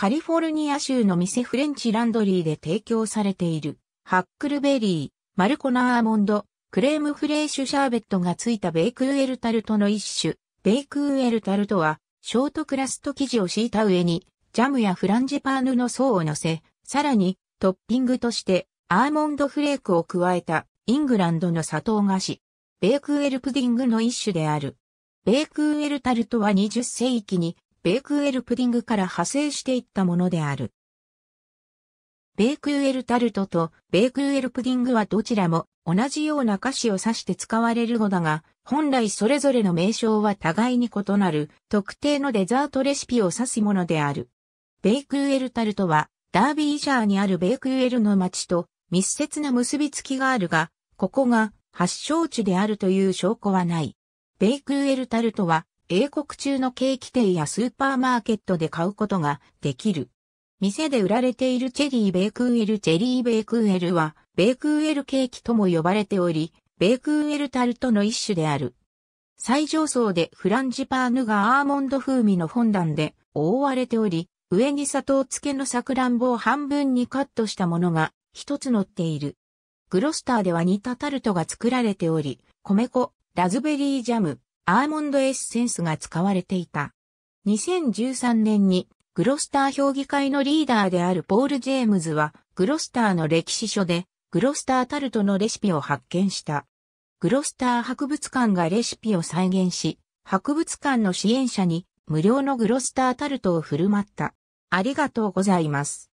カリフォルニア州の店フレンチランドリーで提供されている、ハックルベリー、マルコナーアーモンド、クレームフレッシュシャーベットがついたベイクウエルタルトの一種、ベイクウエルタルトは、ショートクラスト生地を敷いた上に、ジャムやフランジパーヌの層を乗せ、さらに、トッピングとして、アーモンドフレークを加えた、イングランドの砂糖菓子、ベイクウエルプディングの一種である。ベイクウエルタルトは20世紀にベークウェルプディングから派生していったものである。ベークウェルタルトとベークウェルプディングはどちらも同じような歌詞を指して使われるのだが、本来それぞれの名称は互いに異なる特定のデザートレシピを指すものである。ベークウェルタルトはダービーシャーにあるベークウェルの町と密接な結びつきがあるが、ここが発祥地であるという証拠はない。ベークウェルタルトは英国中のケーキ店やスーパーマーケットで買うことができる。店で売られているチェリーベークウエルチェリーベークウエルは、ベークウエルケーキとも呼ばれており、ベークウエルタルトの一種である。最上層でフランジパーヌがアーモンド風味のフォンダンで覆われており、上に砂糖漬けのサクランボを半分にカットしたものが一つ乗っている。グロスターでは似たタルトが作られており、米粉、ラズベリージャム、アーモンドエッセンスが使われていた。2013年にグロスター評議会のリーダーであるポール・ジェームズはグロスターの歴史書でグロスタータルトのレシピを発見した。グロスター博物館がレシピを再現し、博物館の支援者に無料のグロスタータルトを振る舞った。ありがとうございます。